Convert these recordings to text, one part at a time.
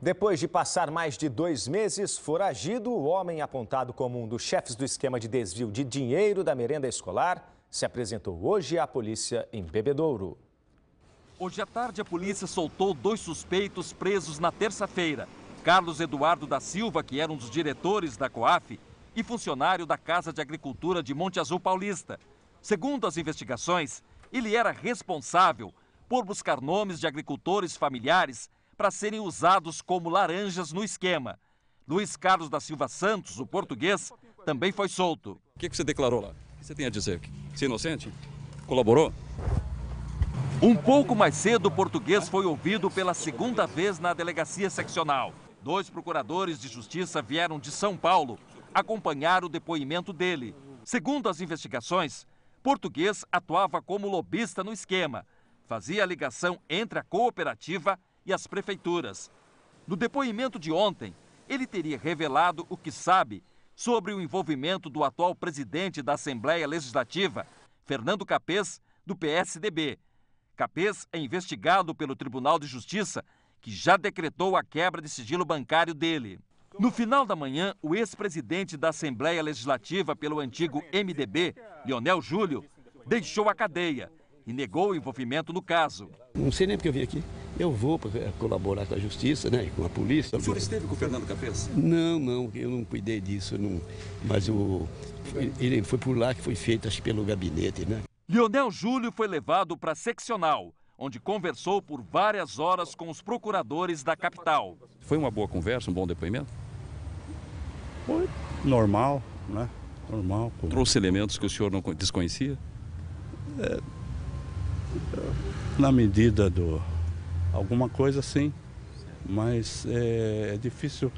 Depois de passar mais de dois meses foragido, o homem apontado como um dos chefes do esquema de desvio de dinheiro da merenda escolar se apresentou hoje à polícia em Bebedouro. Hoje à tarde, a polícia soltou dois suspeitos presos na terça-feira. Carlos Eduardo da Silva, que era um dos diretores da COAF, e funcionário da Casa de Agricultura de Monte Azul Paulista. Segundo as investigações, ele era responsável por buscar nomes de agricultores familiares para serem usados como laranjas no esquema. Luiz Carlos da Silva Santos, o português, também foi solto. O que, você declarou lá? O que você tem a dizer? Você é inocente? Colaborou? Um pouco mais cedo, o português foi ouvido pela segunda vez na delegacia seccional. Dois procuradores de justiça vieram de São Paulo acompanhar o depoimento dele. Segundo as investigações, português atuava como lobista no esquema. Fazia a ligação entre a cooperativa e as prefeituras. No depoimento de ontem, ele teria revelado o que sabe sobre o envolvimento do atual presidente da Assembleia Legislativa, Fernando Capês, do PSDB. Capês é investigado pelo Tribunal de Justiça, que já decretou a quebra de sigilo bancário dele. No final da manhã, o ex-presidente da Assembleia Legislativa pelo antigo MDB, Lionel Júlio, deixou a cadeia e negou o envolvimento no caso. Não sei nem porque eu vim aqui. Eu vou eh, colaborar com a justiça, né, com a polícia. O senhor esteve com o Fernando Capês? Não, não, eu não cuidei disso, não. Mas o ele foi por lá que foi feito, acho que pelo gabinete, né? Lionel Júlio foi levado para a seccional, onde conversou por várias horas com os procuradores da capital. Foi uma boa conversa, um bom depoimento? Foi normal, né? Normal. Trouxe elementos que o senhor não desconhecia? É na medida do. alguma coisa assim, mas é, é difícil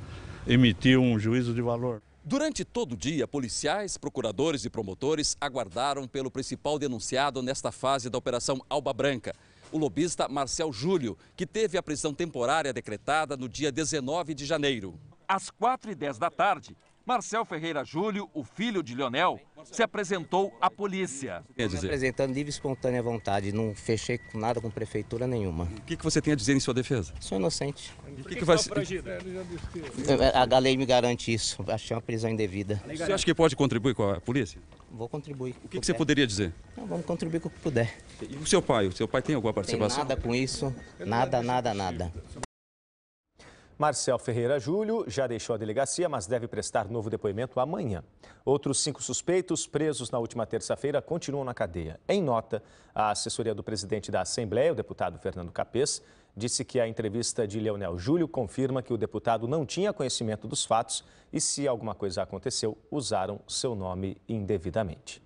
emitir um juízo de valor. Durante todo o dia, policiais, procuradores e promotores aguardaram pelo principal denunciado nesta fase da Operação Alba Branca, o lobista Marcel Júlio, que teve a prisão temporária decretada no dia 19 de janeiro. Às 4h10 da tarde, Marcel Ferreira Júlio, o filho de Lionel, se apresentou à polícia. Estou me apresentando livre e espontânea vontade, não fechei com nada com prefeitura nenhuma. O que, que você tem a dizer em sua defesa? Sou inocente. E o que, que, que vai ser? A lei me garante isso, achei uma prisão indevida. Você acha que pode contribuir com a polícia? Vou contribuir. O que, que você poderia dizer? Não, vamos contribuir com o que puder. E o seu pai? O seu pai tem alguma participação? Tem nada com isso, nada, nada, nada. Marcel Ferreira Júlio já deixou a delegacia, mas deve prestar novo depoimento amanhã. Outros cinco suspeitos presos na última terça-feira continuam na cadeia. Em nota, a assessoria do presidente da Assembleia, o deputado Fernando Capês, disse que a entrevista de Leonel Júlio confirma que o deputado não tinha conhecimento dos fatos e, se alguma coisa aconteceu, usaram seu nome indevidamente.